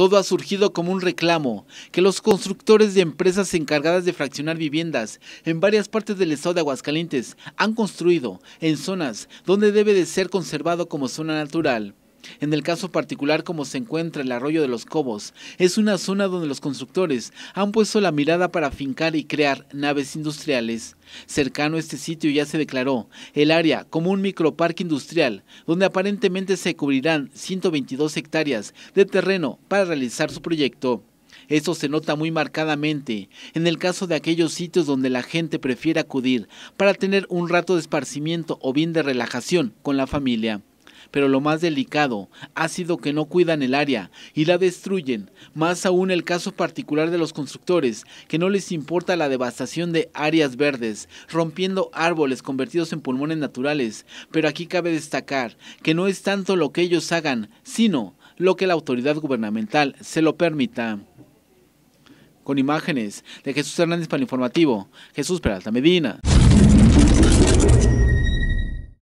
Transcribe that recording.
Todo ha surgido como un reclamo que los constructores de empresas encargadas de fraccionar viviendas en varias partes del estado de Aguascalientes han construido en zonas donde debe de ser conservado como zona natural. En el caso particular como se encuentra el arroyo de los Cobos, es una zona donde los constructores han puesto la mirada para fincar y crear naves industriales. Cercano a este sitio ya se declaró el área como un microparque industrial, donde aparentemente se cubrirán 122 hectáreas de terreno para realizar su proyecto. Esto se nota muy marcadamente en el caso de aquellos sitios donde la gente prefiere acudir para tener un rato de esparcimiento o bien de relajación con la familia. Pero lo más delicado ha sido que no cuidan el área y la destruyen, más aún el caso particular de los constructores, que no les importa la devastación de áreas verdes, rompiendo árboles convertidos en pulmones naturales. Pero aquí cabe destacar que no es tanto lo que ellos hagan, sino lo que la autoridad gubernamental se lo permita. Con imágenes de Jesús Hernández para informativo, Jesús Peralta Medina.